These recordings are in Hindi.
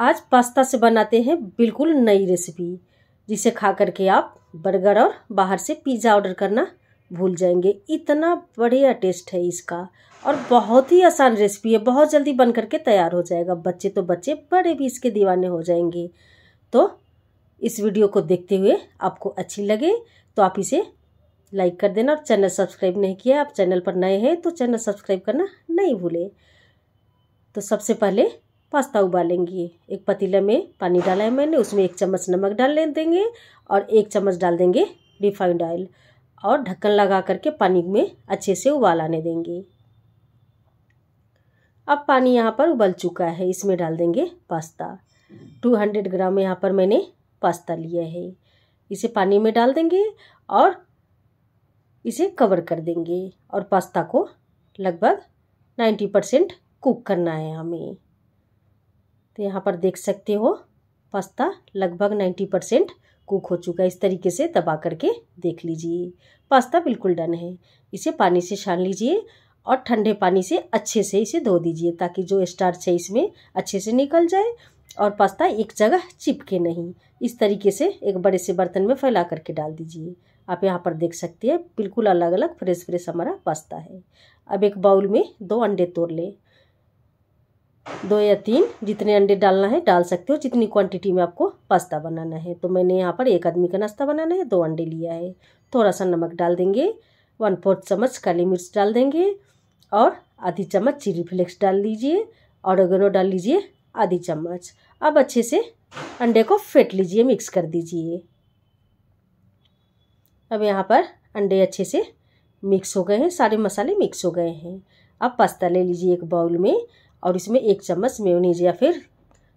आज पास्ता से बनाते हैं बिल्कुल नई रेसिपी जिसे खा करके आप बर्गर और बाहर से पिज़्ज़ा ऑर्डर करना भूल जाएंगे इतना बढ़िया टेस्ट है इसका और बहुत ही आसान रेसिपी है बहुत जल्दी बन करके तैयार हो जाएगा बच्चे तो बच्चे बड़े भी इसके दीवाने हो जाएंगे तो इस वीडियो को देखते हुए आपको अच्छी लगे तो आप इसे लाइक कर देना और चैनल सब्सक्राइब नहीं किया आप चैनल पर नए हैं तो चैनल सब्सक्राइब करना नहीं भूलें तो सबसे पहले पास्ता उबालेंगे एक पतीला में पानी डाला है मैंने उसमें एक चम्मच नमक डाल देंगे और एक चम्मच डाल देंगे रिफाइंड ऑयल और ढक्कन लगा करके पानी में अच्छे से उबाल आने देंगे अब पानी यहाँ पर उबल चुका है इसमें डाल देंगे पास्ता टू हंड्रेड ग्राम यहाँ पर मैंने पास्ता लिया है इसे पानी में डाल देंगे और इसे कवर कर देंगे और पास्ता को लगभग नाइन्टी परसेंट कुक करना है हमें तो यहाँ पर देख सकते हो पास्ता लगभग नाइन्टी परसेंट कुक हो चुका है इस तरीके से दबा करके देख लीजिए पास्ता बिल्कुल डन है इसे पानी से छान लीजिए और ठंडे पानी से अच्छे से इसे धो दीजिए ताकि जो स्टार्च है इसमें अच्छे से निकल जाए और पास्ता एक जगह चिपके नहीं इस तरीके से एक बड़े से बर्तन में फैला करके डाल दीजिए आप यहाँ पर देख सकते हैं बिल्कुल अलग अलग फ्रेश फ्रेश हमारा पास्ता है अब एक बाउल में दो अंडे तोड़ लें दो या तीन जितने अंडे डालना है डाल सकते हो जितनी क्वांटिटी में आपको पास्ता बनाना है तो मैंने यहाँ पर एक आदमी का नाश्ता बनाना है दो अंडे लिया है थोड़ा सा नमक डाल देंगे वन फोर्थ चम्मच काली मिर्च डाल देंगे और आधी चम्मच चिली फ्लेक्स डाल दीजिए और ओगेनो डाल लीजिए आधी चम्मच अब अच्छे से अंडे को फेंट लीजिए मिक्स कर दीजिए अब यहाँ पर अंडे अच्छे से मिक्स हो गए हैं सारे मसाले मिक्स हो गए हैं अब पास्ता ले लीजिए एक बाउल में और इसमें एक चम्मच मेयोनीज या फिर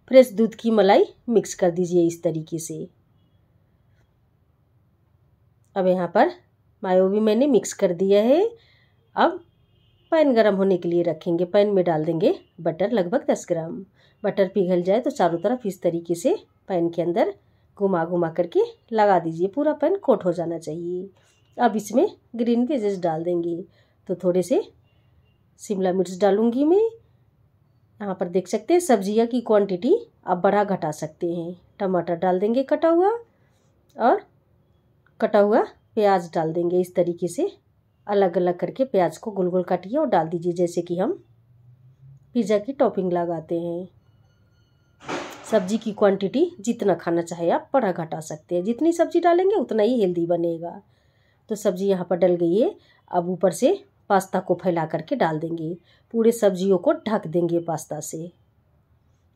फ्रेश दूध की मलाई मिक्स कर दीजिए इस तरीके से अब यहाँ पर मायो भी मैंने मिक्स कर दिया है अब पैन गरम होने के लिए रखेंगे पैन में डाल देंगे बटर लगभग दस ग्राम बटर पिघल जाए तो चारों तरफ इस तरीके से पैन के अंदर घुमा घुमा करके लगा दीजिए पूरा पैन कोट हो जाना चाहिए अब इसमें ग्रीन वेजेस डाल देंगे तो थोड़े से शिमला मिर्च डालूंगी मैं यहाँ पर देख सकते हैं सब्जियाँ की क्वांटिटी आप बड़ा घटा सकते हैं टमाटर डाल देंगे कटा हुआ और कटा हुआ प्याज डाल देंगे इस तरीके से अलग अलग करके प्याज को गोल गोल काटिए और डाल दीजिए जैसे कि हम पिज़्ज़ा की टॉपिंग लगाते हैं सब्जी की क्वांटिटी जितना खाना चाहे आप बड़ा घटा सकते हैं जितनी सब्जी डालेंगे उतना ही हेल्दी बनेगा तो सब्जी यहाँ पर डल गई है अब ऊपर से पास्ता को फैला करके डाल देंगे पूरे सब्जियों को ढक देंगे पास्ता से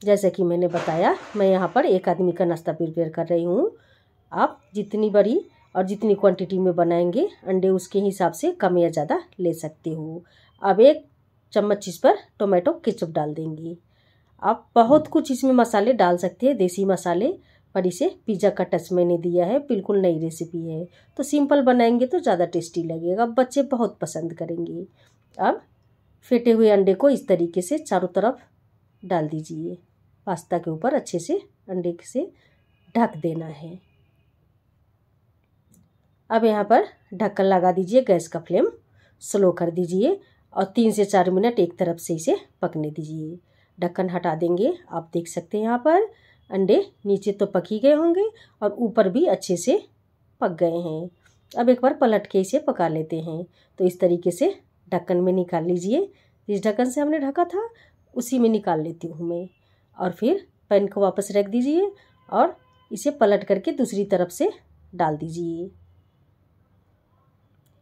जैसे कि मैंने बताया मैं यहाँ पर एक आदमी का नाश्ता प्रिपेयर कर रही हूँ आप जितनी बड़ी और जितनी क्वांटिटी में बनाएंगे अंडे उसके हिसाब से कम या ज़्यादा ले सकते हो अब एक चम्मच इस पर टोमेटो केचप डाल देंगे आप बहुत कुछ इसमें मसाले डाल सकते हैं देसी मसाले पर इसे पिज़्ज़ा का टच मैंने दिया है बिल्कुल नई रेसिपी है तो सिंपल बनाएंगे तो ज़्यादा टेस्टी लगेगा बच्चे बहुत पसंद करेंगे अब फेंटे हुए अंडे को इस तरीके से चारों तरफ डाल दीजिए पास्ता के ऊपर अच्छे से अंडे से ढक देना है अब यहाँ पर ढक्कन लगा दीजिए गैस का फ्लेम स्लो कर दीजिए और तीन से चार मिनट एक तरफ से इसे पकने दीजिए ढक्कन हटा देंगे आप देख सकते हैं यहाँ पर अंडे नीचे तो पक ही गए होंगे और ऊपर भी अच्छे से पक गए हैं अब एक बार पलट के इसे पका लेते हैं तो इस तरीके से ढक्कन में निकाल लीजिए जिस ढक्कन से हमने ढका था उसी में निकाल लेती हूँ मैं और फिर पैन को वापस रख दीजिए और इसे पलट करके दूसरी तरफ से डाल दीजिए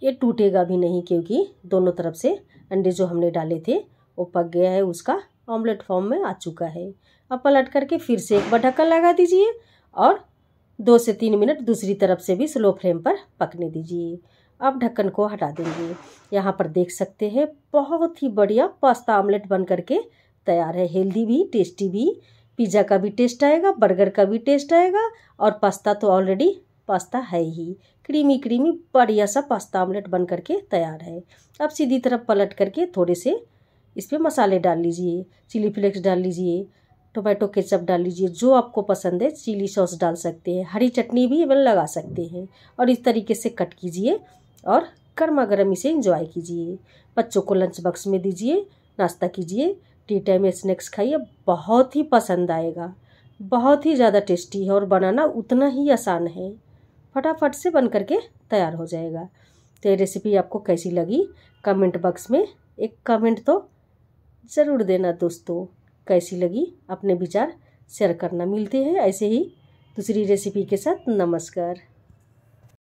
ये टूटेगा भी नहीं क्योंकि दोनों तरफ से अंडे जो हमने डाले थे वो पक गया है उसका ऑमलेट फॉर्म में आ चुका है अब पलट करके फिर से एक बार ढक्कन लगा दीजिए और दो से तीन मिनट दूसरी तरफ से भी स्लो फ्लेम पर पकने दीजिए अब ढक्कन को हटा देंगे यहाँ पर देख सकते हैं बहुत ही बढ़िया पास्ता ऑमलेट बन करके तैयार है हेल्दी भी टेस्टी भी पिज़्ज़ा का भी टेस्ट आएगा बर्गर का भी टेस्ट आएगा और पास्ता तो ऑलरेडी पास्ता है ही क्रीमी क्रीमी बढ़िया सा पास्ता ऑमलेट बन करके तैयार है अब सीधी तरफ पलट करके थोड़े से इस पर मसाले डाल लीजिए चिली फ्लेक्स डाल लीजिए टोमेटो केचप डाल लीजिए जो आपको पसंद है चिली सॉस डाल सकते हैं हरी चटनी भी इवन लगा सकते हैं और इस तरीके से कट कीजिए और गर्मा गर्म इसे इंजॉय कीजिए बच्चों को लंच बॉक्स में दीजिए नाश्ता कीजिए टी टाइम स्नैक्स खाइए बहुत ही पसंद आएगा बहुत ही ज़्यादा टेस्टी है और बनाना उतना ही आसान है फटाफट से बन करके तैयार हो जाएगा तो ये रेसिपी आपको कैसी लगी कमेंट बॉक्स में एक कमेंट तो ज़रूर देना दोस्तों कैसी लगी अपने विचार शेयर करना मिलते हैं ऐसे ही दूसरी रेसिपी के साथ नमस्कार